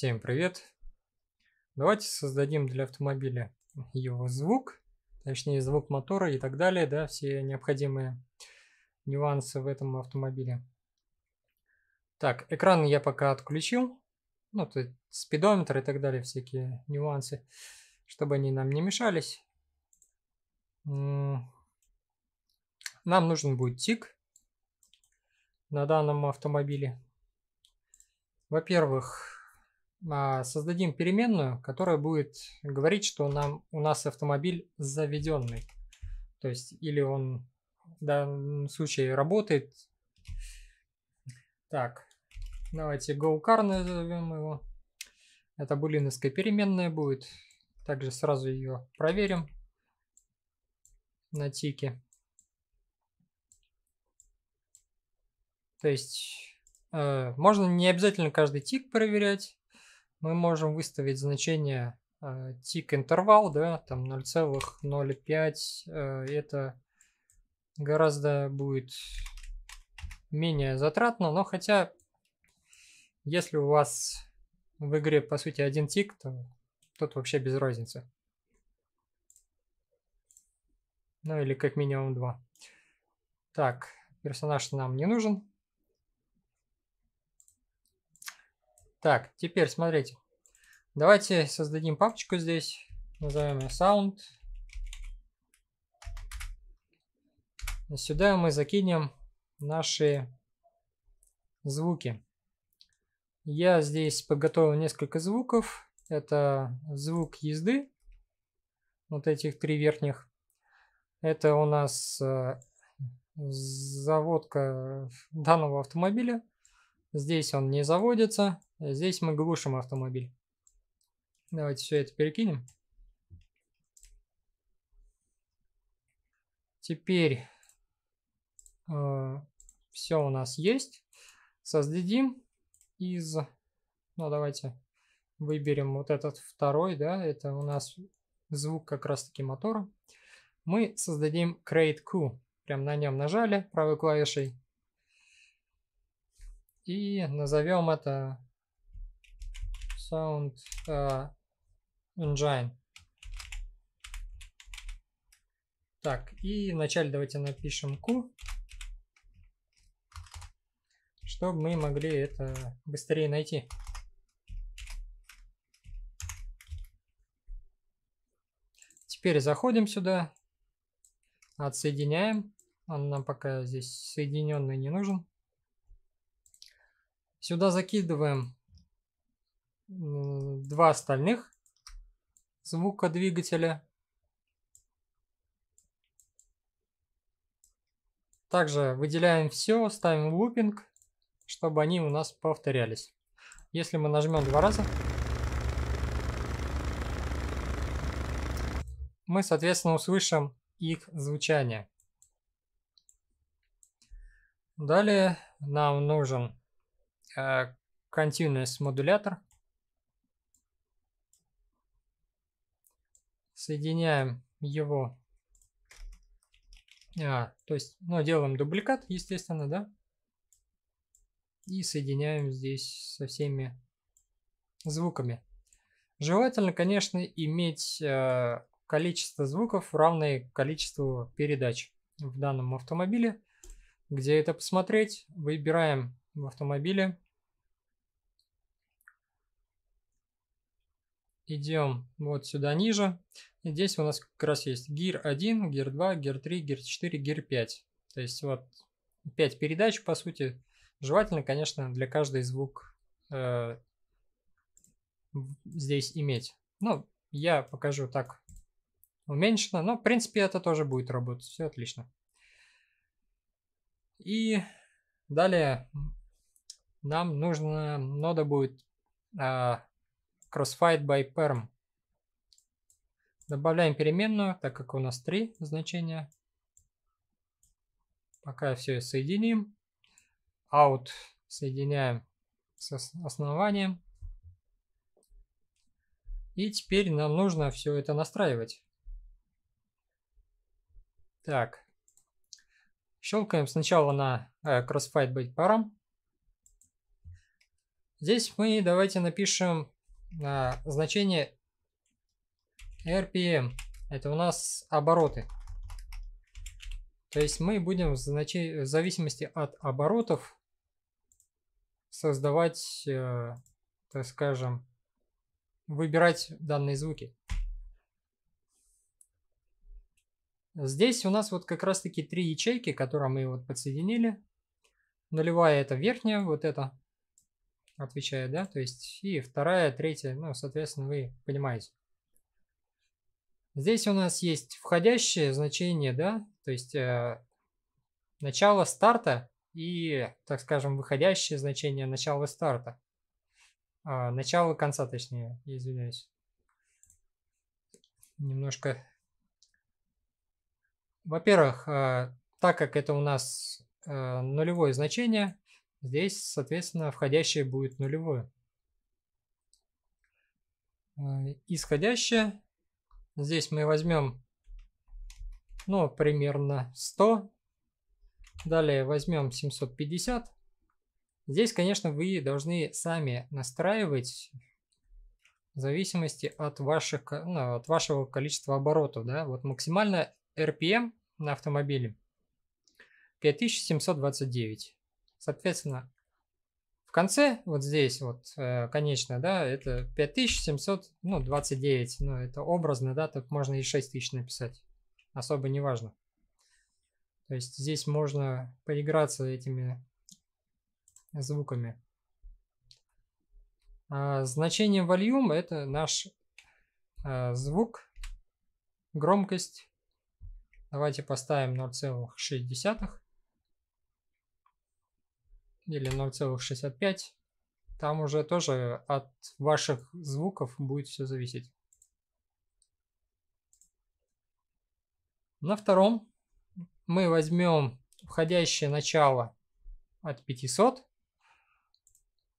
Всем привет! Давайте создадим для автомобиля его звук, точнее звук мотора и так далее, да, все необходимые нюансы в этом автомобиле. Так, экран я пока отключил, ну, то есть спидометр и так далее, всякие нюансы, чтобы они нам не мешались. Нам нужен будет тик на данном автомобиле. Во-первых, а, создадим переменную, которая будет говорить, что нам, у нас автомобиль заведенный. То есть или он в данном случае работает. Так, давайте GoCar назовем его. Это булиновская переменная будет. Также сразу ее проверим на тике. То есть э, можно не обязательно каждый тик проверять мы можем выставить значение э, тик интервал, да, там 0,05, э, это гораздо будет менее затратно, но хотя, если у вас в игре, по сути, один тик, то тут вообще без разницы. Ну или как минимум два. Так, персонаж нам не нужен. Так, теперь смотрите. Давайте создадим папочку здесь. Назовем ее sound. Сюда мы закинем наши звуки. Я здесь подготовил несколько звуков. Это звук езды, вот этих три верхних. Это у нас э, заводка данного автомобиля. Здесь он не заводится. Здесь мы глушим автомобиль. Давайте все это перекинем. Теперь э, все у нас есть. Создадим из... Ну, давайте выберем вот этот второй, да, это у нас звук как раз-таки мотора. Мы создадим Create Q. Прям на нем нажали правой клавишей. И назовем это sound uh, engine. Так, и вначале давайте напишем Q, чтобы мы могли это быстрее найти. Теперь заходим сюда, отсоединяем. Он нам пока здесь соединенный не нужен. Сюда закидываем два остальных звука двигателя. Также выделяем все, ставим лупинг, чтобы они у нас повторялись. Если мы нажмем два раза, мы, соответственно, услышим их звучание. Далее нам нужен э, continuous модулятор. соединяем его, а, то есть, ну, делаем дубликат, естественно, да, и соединяем здесь со всеми звуками. Желательно, конечно, иметь э, количество звуков равное количеству передач в данном автомобиле. Где это посмотреть? Выбираем в автомобиле идем вот сюда ниже. И здесь у нас как раз есть гир 1, гир 2, гир 3, гир 4, гир 5. То есть вот 5 передач, по сути. Желательно, конечно, для каждой звук э, здесь иметь. Ну, я покажу так уменьшено, но, в принципе, это тоже будет работать. Все отлично. И далее нам нужно, надо будет а, Crossfight by Perm. Добавляем переменную, так как у нас три значения. Пока все соединим. Out соединяем с основанием. И теперь нам нужно все это настраивать. Так. Щелкаем сначала на э, Crossfight by Perm. Здесь мы давайте напишем а, значение RPM. Это у нас обороты. То есть мы будем в, знач... в зависимости от оборотов создавать, э, так скажем, выбирать данные звуки. Здесь у нас вот как раз таки три ячейки, которые мы вот подсоединили. Нулевая это верхняя, вот это отвечает, да, то есть и вторая, третья, ну, соответственно, вы понимаете. Здесь у нас есть входящее значение, да, то есть э, начало старта и, так скажем, выходящее значение начала старта. Э, начало конца, точнее, извиняюсь. Немножко. Во-первых, э, так как это у нас э, нулевое значение, Здесь, соответственно, входящее будет нулевое. Э, исходящее. Здесь мы возьмем, ну, примерно 100. Далее возьмем 750. Здесь, конечно, вы должны сами настраивать в зависимости от, ваших, ну, от вашего количества оборотов. Да? Вот максимально RPM на автомобиле 5729. Соответственно, в конце, вот здесь вот э, конечно, да, это 5729, ну, 29, ну, это образно, да, так можно и 6000 написать, особо не важно. То есть здесь можно поиграться этими звуками. А значение volume это наш э, звук, громкость. Давайте поставим 0,6 или 0,65. Там уже тоже от ваших звуков будет все зависеть. На втором мы возьмем входящее начало от 500.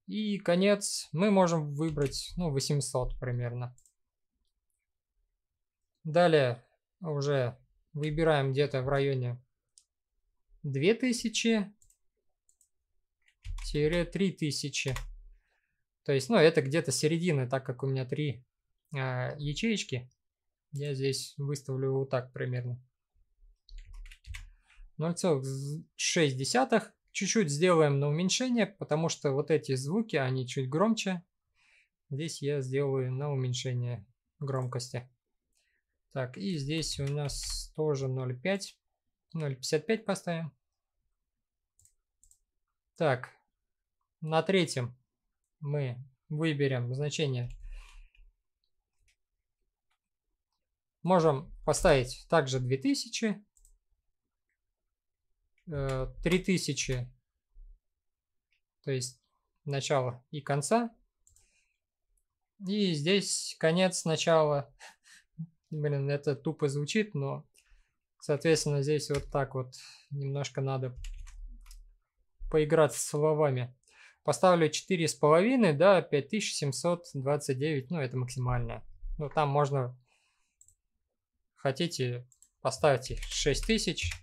И конец мы можем выбрать ну, 800 примерно. Далее уже выбираем где-то в районе 2000. 3000. То есть, ну, это где-то середина, так как у меня три э, ячеечки. Я здесь выставлю вот так примерно. 0,6. Чуть-чуть сделаем на уменьшение, потому что вот эти звуки, они чуть громче. Здесь я сделаю на уменьшение громкости. Так, и здесь у нас тоже 0,5. 0,55 поставим. Так, на третьем мы выберем значение. Можем поставить также 2000. 3000, э, то есть начало и конца. И здесь конец начала. Блин, это тупо звучит, но, соответственно, здесь вот так вот немножко надо поиграться словами. Поставлю 4,5 до 5729, ну это максимальное. Ну там можно, хотите, поставьте 6000,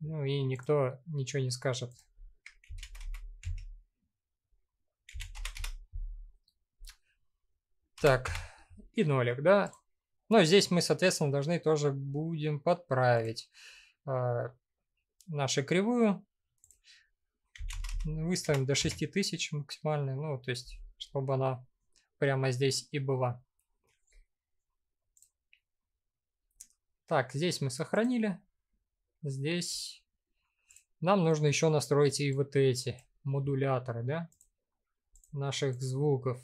ну и никто ничего не скажет. Так, и нолик, да? Но здесь мы, соответственно, должны тоже будем подправить э, нашу кривую. Выставим до 6000 максимальный, ну, то есть, чтобы она прямо здесь и была. Так, здесь мы сохранили. Здесь нам нужно еще настроить и вот эти модуляторы, да, наших звуков.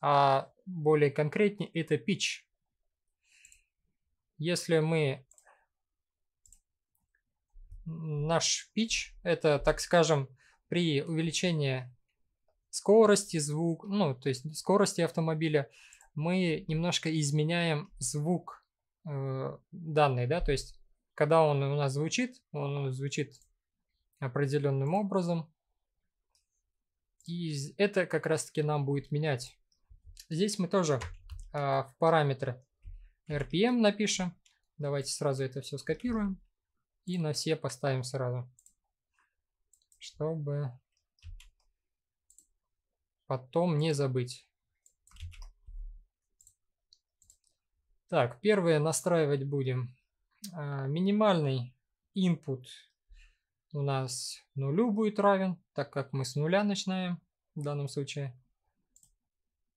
А более конкретнее это pitch. Если мы наш pitch, это, так скажем, при увеличении скорости звук, ну, то есть скорости автомобиля, мы немножко изменяем звук э, данный, да, то есть когда он у нас звучит, он звучит определенным образом, и это как раз-таки нам будет менять. Здесь мы тоже э, в параметры RPM напишем. Давайте сразу это все скопируем и на все поставим сразу чтобы потом не забыть. Так, первое настраивать будем. А, минимальный input у нас нулю будет равен, так как мы с нуля начинаем в данном случае.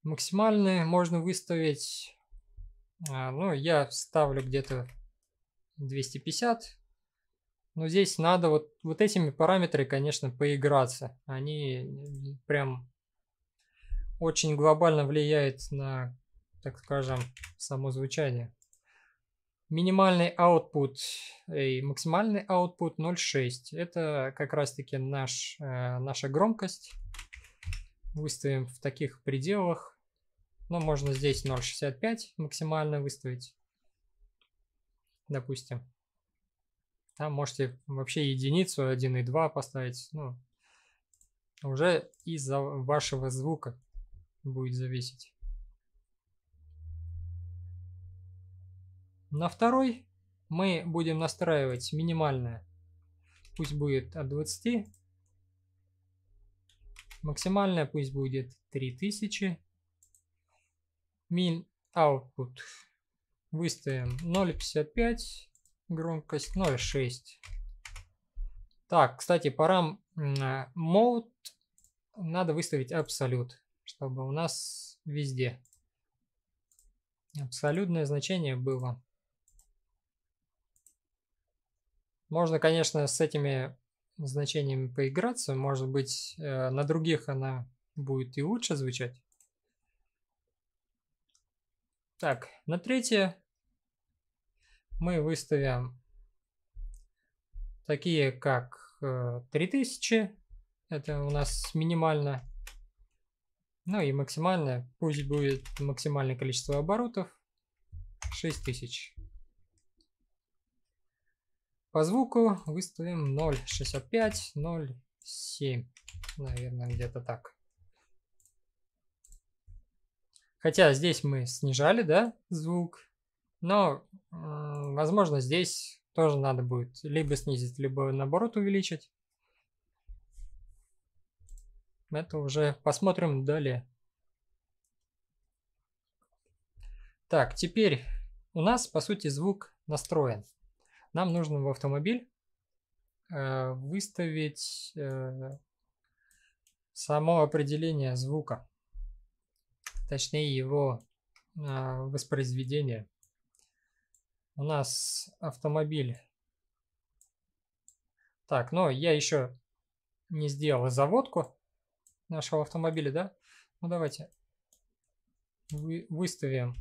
Максимальный можно выставить, а, ну, я ставлю где-то 250, но здесь надо вот, вот этими параметрами, конечно, поиграться. Они прям очень глобально влияют на, так скажем, само звучание. Минимальный output и максимальный output 0.6. Это как раз-таки наш, э, наша громкость. Выставим в таких пределах. Но ну, можно здесь 0.65 максимально выставить, допустим. Там можете вообще единицу 1 и 2 поставить. Ну, уже из-за вашего звука будет зависеть. На второй мы будем настраивать минимальное. Пусть будет от 20. Максимальное пусть будет 3000. Min output выставим 0.55. Громкость 0,6. Ну, так, кстати, парам mode э, надо выставить абсолют, чтобы у нас везде абсолютное значение было. Можно, конечно, с этими значениями поиграться. Может быть, э, на других она будет и лучше звучать. Так, на третье мы выставим такие, как 3000. Э, Это у нас минимально. Ну и максимально, пусть будет максимальное количество оборотов 6000. По звуку выставим 0.65, 0.7, наверное, где-то так. Хотя здесь мы снижали, да, звук, но, возможно, здесь тоже надо будет либо снизить, либо наоборот увеличить. Это уже посмотрим далее. Так, теперь у нас, по сути, звук настроен. Нам нужно в автомобиль э, выставить э, само определение звука, точнее его э, воспроизведение у нас автомобиль. Так, но я еще не сделал заводку нашего автомобиля, да? Ну давайте вы, выставим.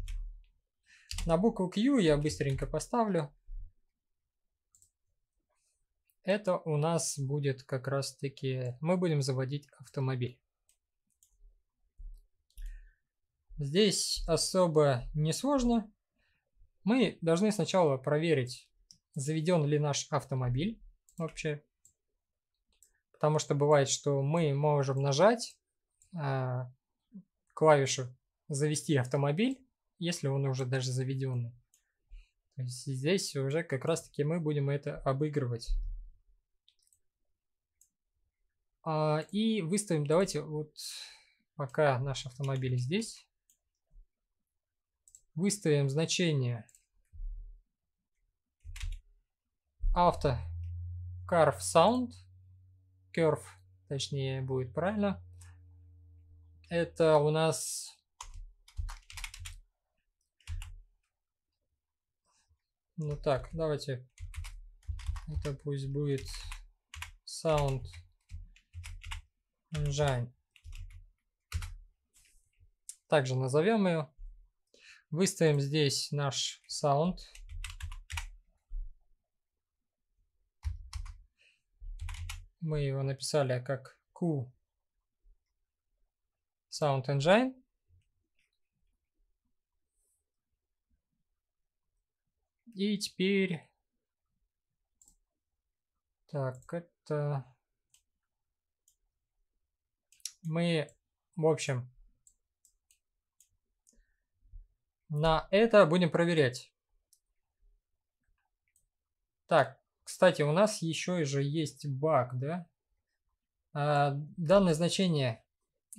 На букву Q я быстренько поставлю. Это у нас будет как раз таки... Мы будем заводить автомобиль. Здесь особо не сложно. Мы должны сначала проверить, заведен ли наш автомобиль вообще. Потому что бывает, что мы можем нажать э, клавишу «Завести автомобиль», если он уже даже заведенный. То есть здесь уже как раз-таки мы будем это обыгрывать. А, и выставим, давайте вот пока наш автомобиль здесь. Выставим значение Auto Curve Sound. Curve, точнее, будет правильно. Это у нас Ну так, давайте это пусть будет sound engine. Также назовем ее. Выставим здесь наш sound. Мы его написали как Q Sound Engine. И теперь... Так, это... Мы, в общем, на это будем проверять. Так, кстати, у нас еще и же есть баг, да? А, данное значение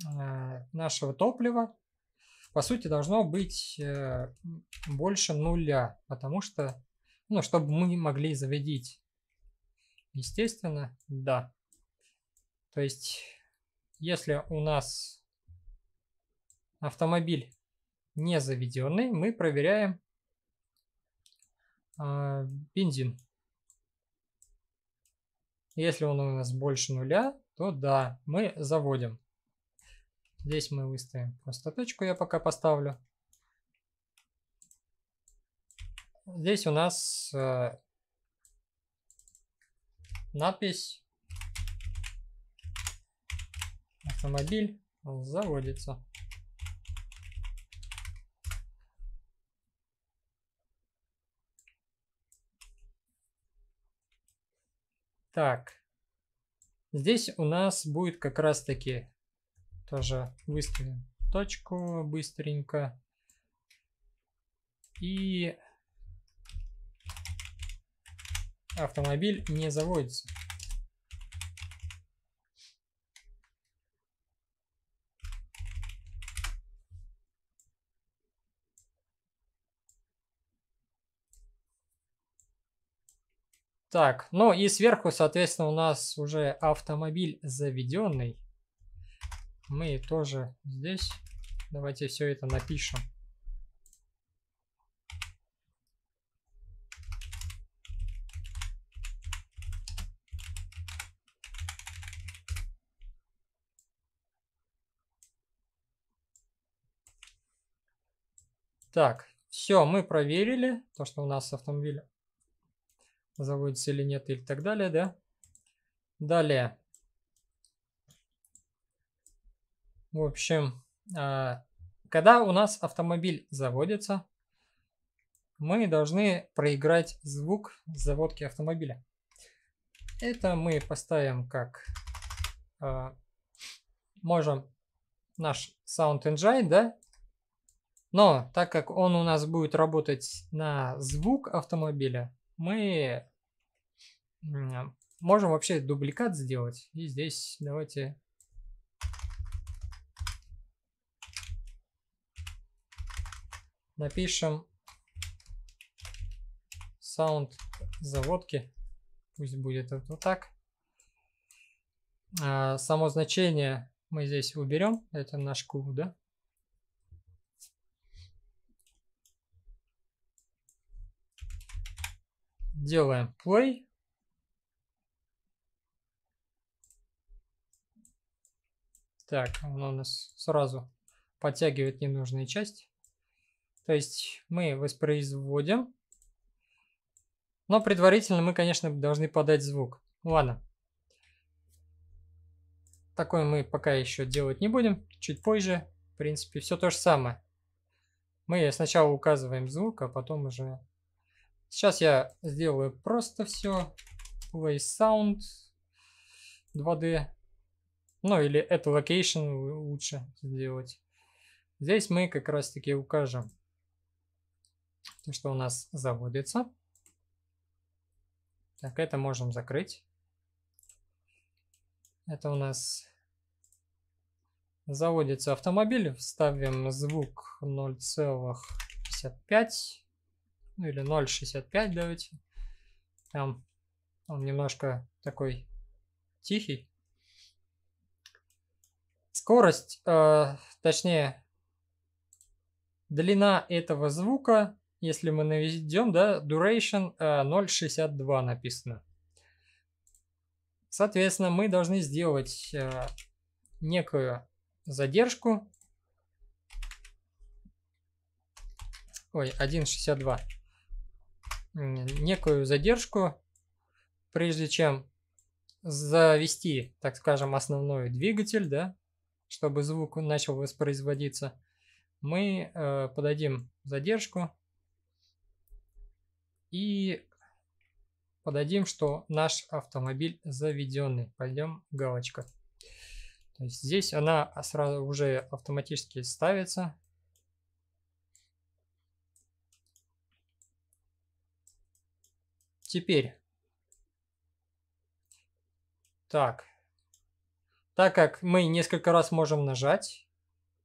а, нашего топлива по сути должно быть э, больше нуля, потому что, ну, чтобы мы могли зарядить. Естественно, да. То есть, если у нас автомобиль не заведенный, мы проверяем а, бензин. Если он у нас больше нуля, то да, мы заводим. Здесь мы выставим просто точку, я пока поставлю. Здесь у нас э, надпись «Автомобиль заводится». Так, здесь у нас будет как раз таки тоже выставим точку быстренько. И автомобиль не заводится. Так, ну и сверху, соответственно, у нас уже автомобиль заведенный. Мы тоже здесь. Давайте все это напишем. Так, все, мы проверили то, что у нас автомобиль заводится или нет, или так далее, да. Далее. В общем, а, когда у нас автомобиль заводится, мы должны проиграть звук заводки автомобиля. Это мы поставим как а, можем наш Sound Engine, да? Но так как он у нас будет работать на звук автомобиля, мы а, можем вообще дубликат сделать. И здесь давайте... Напишем sound заводки. Пусть будет вот, вот так. А, само значение мы здесь уберем. Это наш куб, да? Делаем play. Так, он у нас сразу подтягивает ненужные части. То есть мы воспроизводим. Но предварительно мы, конечно, должны подать звук. Ладно. Такой мы пока еще делать не будем. Чуть позже. В принципе, все то же самое. Мы сначала указываем звук, а потом уже... Сейчас я сделаю просто все. Play sound 2D. Ну или эту location лучше сделать. Здесь мы как раз таки укажем, что у нас заводится. Так, это можем закрыть. Это у нас заводится автомобиль. Вставим звук 0,55. Ну или 0,65 давайте. Там он немножко такой тихий. Скорость, э, точнее, длина этого звука, если мы наведем, да, duration э, 0.62 написано. Соответственно, мы должны сделать э, некую задержку. Ой, 1.62. Некую задержку, прежде чем завести, так скажем, основной двигатель, да, чтобы звук начал воспроизводиться, мы э, подадим задержку и подадим, что наш автомобиль заведенный. Пойдем галочка. То есть здесь она а, сразу уже автоматически ставится. Теперь. Так, так как мы несколько раз можем нажать,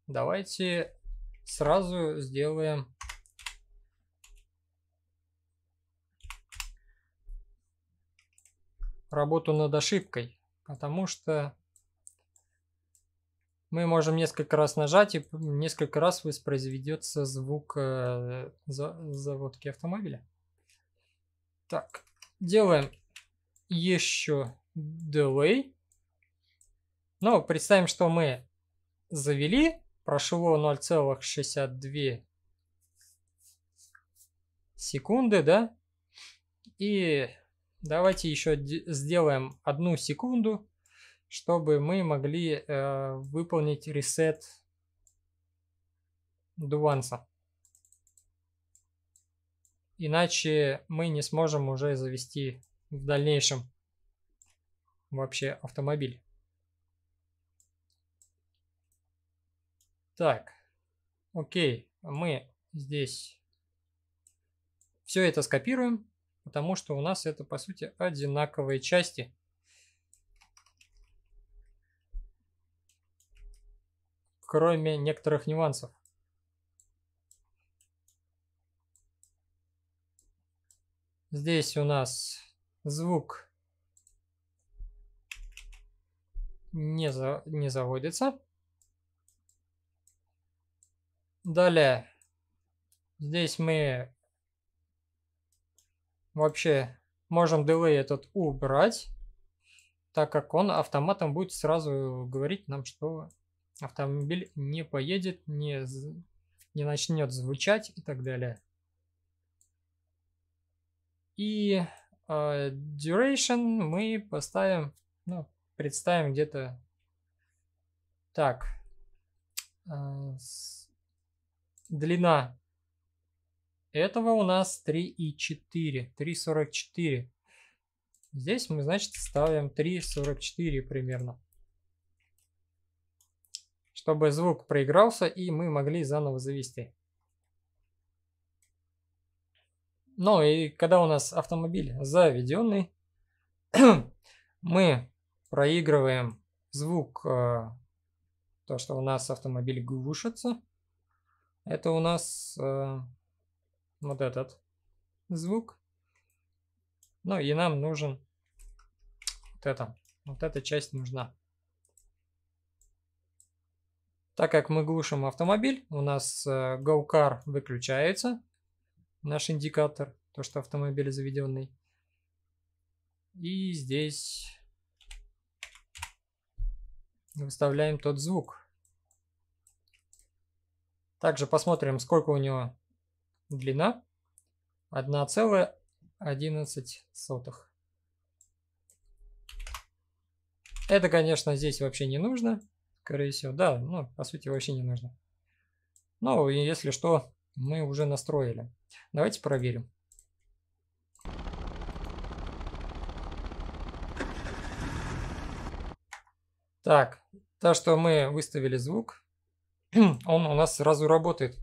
давайте сразу сделаем работу над ошибкой, потому что мы можем несколько раз нажать и несколько раз воспроизведется звук э, заводки автомобиля. Так, делаем еще delay. Но ну, представим, что мы завели, прошло 0,62 секунды, да? И давайте еще сделаем одну секунду, чтобы мы могли э, выполнить ресет Дуванса. Иначе мы не сможем уже завести в дальнейшем вообще автомобиль. Так, окей, а мы здесь все это скопируем, потому что у нас это, по сути, одинаковые части. Кроме некоторых нюансов. Здесь у нас звук не, за, не заводится. Далее. Здесь мы вообще можем delay этот убрать, так как он автоматом будет сразу говорить нам, что автомобиль не поедет, не, не начнет звучать и так далее. И э, duration мы поставим, ну, представим где-то так. Э, с длина этого у нас 3,4, 3,44. Здесь мы, значит, ставим 3,44 примерно. Чтобы звук проигрался и мы могли заново завести. Ну и когда у нас автомобиль заведенный, мы проигрываем звук, э, то, что у нас автомобиль глушится. Это у нас э, вот этот звук. Ну и нам нужен вот это. Вот эта часть нужна. Так как мы глушим автомобиль, у нас э, GoCar выключается, наш индикатор, то что автомобиль заведенный. И здесь выставляем тот звук, также посмотрим, сколько у него длина. 1,11. Это, конечно, здесь вообще не нужно. Скорее всего, да, ну, по сути, вообще не нужно. Ну, если что, мы уже настроили. Давайте проверим. Так, то, что мы выставили звук, он у нас сразу работает.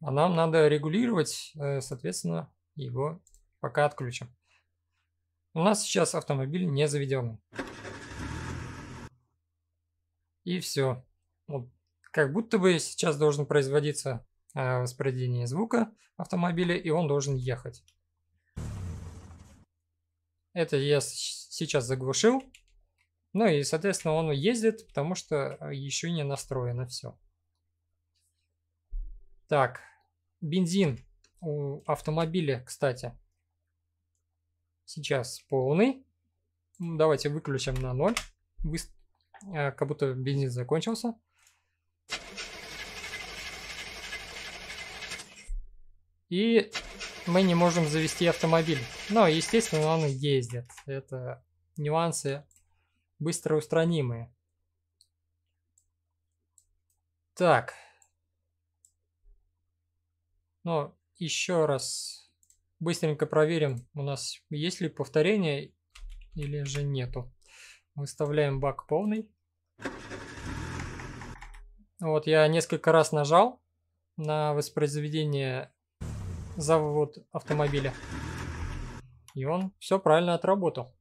А нам надо регулировать, э, соответственно, его пока отключим. У нас сейчас автомобиль не заведен. И все. Вот как будто бы сейчас должен производиться воспроизведение э, звука автомобиля, и он должен ехать. Это я сейчас заглушил, ну и, соответственно, он ездит, потому что э, еще не настроено все. Так, бензин у автомобиля, кстати, сейчас полный. Ну, давайте выключим на ноль, э, как будто бензин закончился. И мы не можем завести автомобиль. Но, естественно, он ездит. Это нюансы быстро устранимые. Так. Но еще раз быстренько проверим, у нас есть ли повторение или же нету. Выставляем бак полный. Вот я несколько раз нажал на воспроизведение завод автомобиля. И он все правильно отработал.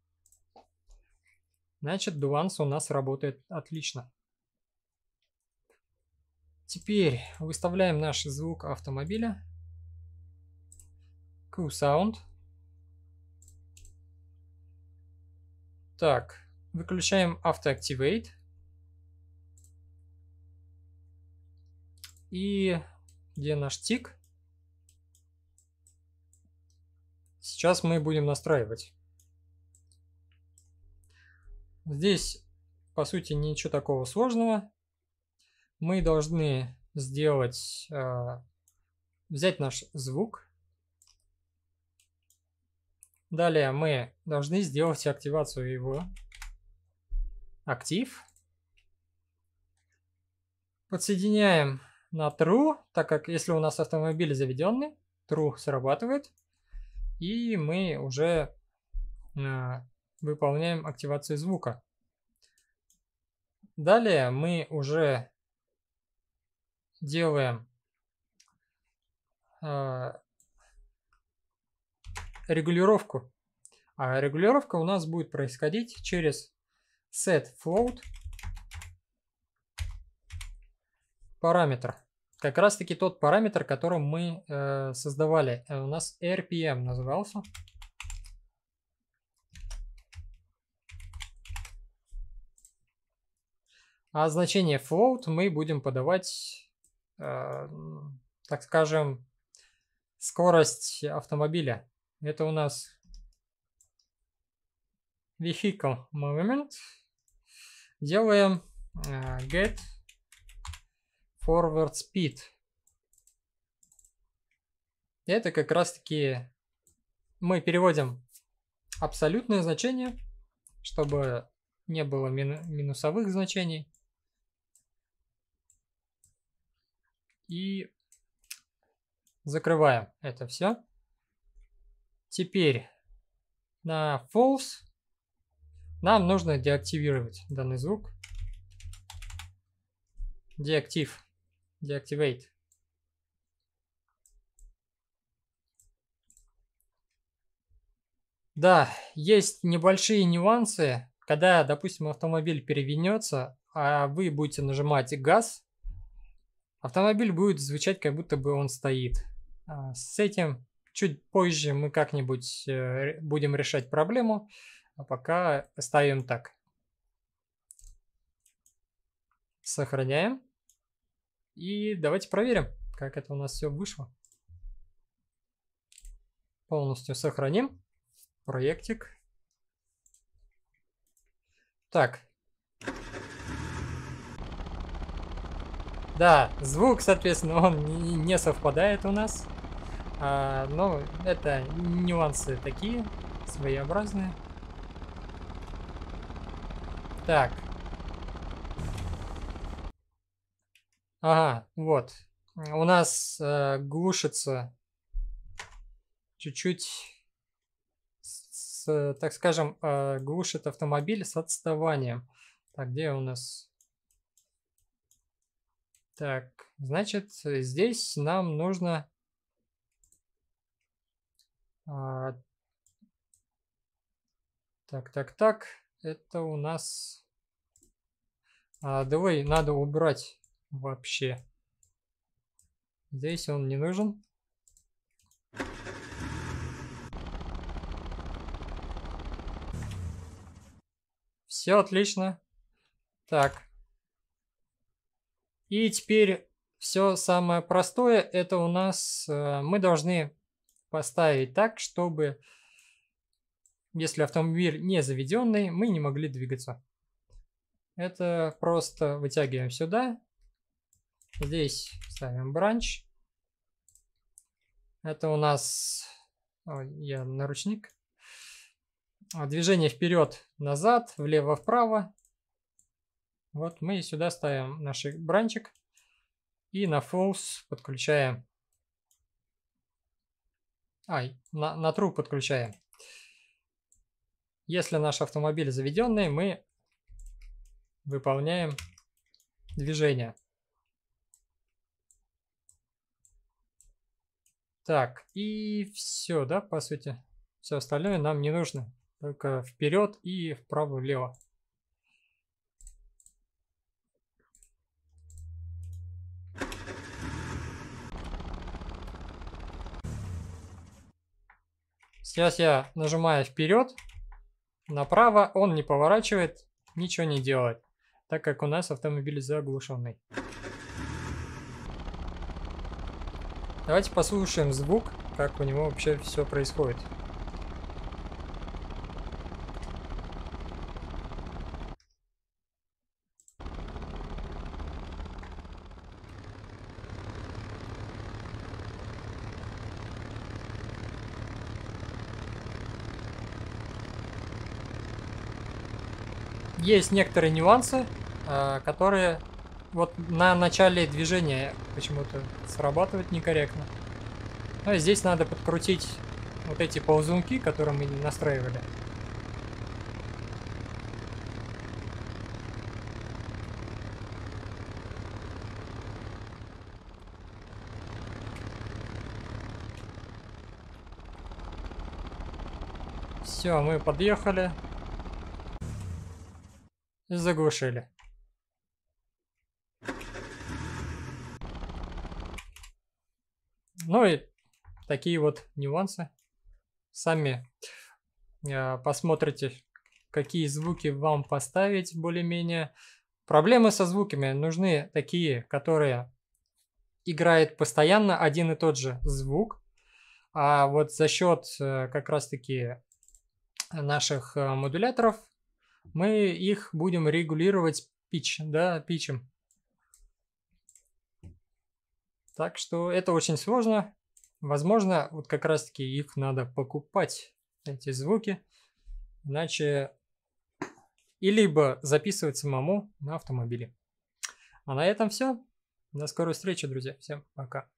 Значит, Дуанс у нас работает отлично. Теперь выставляем наш звук автомобиля. Q-Sound. Так, выключаем Auto Activate И где наш тик? Сейчас мы будем настраивать. Здесь, по сути, ничего такого сложного. Мы должны сделать, а, взять наш звук. Далее мы должны сделать активацию его актив. Подсоединяем на true, так как если у нас автомобиль заведенный, true срабатывает. И мы уже а, выполняем активацию звука. Далее мы уже делаем э, регулировку. А регулировка у нас будет происходить через set float параметр. Как раз таки тот параметр, которым мы э, создавали. Э, у нас RPM назывался. А значение float мы будем подавать, э, так скажем, скорость автомобиля. Это у нас vehicle movement. Делаем э, get forward speed. Это как раз таки мы переводим абсолютное значение, чтобы не было мин минусовых значений. И закрываем это все. Теперь на false нам нужно деактивировать данный звук. Деактив. Deactivate. Да, есть небольшие нюансы. Когда, допустим, автомобиль перевернется, а вы будете нажимать газ, автомобиль будет звучать, как будто бы он стоит. А, с этим чуть позже мы как-нибудь э, будем решать проблему, а пока ставим так. Сохраняем. И давайте проверим, как это у нас все вышло. Полностью сохраним проектик. Так, Да, звук, соответственно, он не совпадает у нас. А, но это нюансы такие, своеобразные. Так. Ага, вот. У нас э, глушится чуть-чуть, так скажем, э, глушит автомобиль с отставанием. Так, где у нас так, значит, здесь нам нужно а, так, так, так. Это у нас... А, давай, надо убрать вообще. Здесь он не нужен. Все отлично. Так. И теперь все самое простое, это у нас э, мы должны поставить так, чтобы если автомобиль не заведенный, мы не могли двигаться. Это просто вытягиваем сюда. Здесь ставим бранч. Это у нас... Ой, я наручник. Движение вперед-назад, влево-вправо. Вот мы сюда ставим наш бранчик и на false подключаем. Ай, на, на true подключаем. Если наш автомобиль заведенный, мы выполняем движение. Так, и все, да, по сути. Все остальное нам не нужно. Только вперед и вправо-влево. Сейчас я нажимаю вперед, направо, он не поворачивает, ничего не делает, так как у нас автомобиль заглушенный. Давайте послушаем звук, как у него вообще все происходит. есть некоторые нюансы, э, которые вот на начале движения почему-то срабатывать некорректно. Но ну здесь надо подкрутить вот эти ползунки, которые мы настраивали. Все, мы подъехали заглушили. Ну и такие вот нюансы. Сами э, посмотрите, какие звуки вам поставить более-менее. Проблемы со звуками нужны такие, которые играет постоянно один и тот же звук. А вот за счет э, как раз-таки наших э, модуляторов мы их будем регулировать pitch, да, пичем. Так что это очень сложно. Возможно, вот как раз таки их надо покупать, эти звуки. Иначе и либо записывать самому на автомобиле. А на этом все. До скорой встречи, друзья. Всем пока.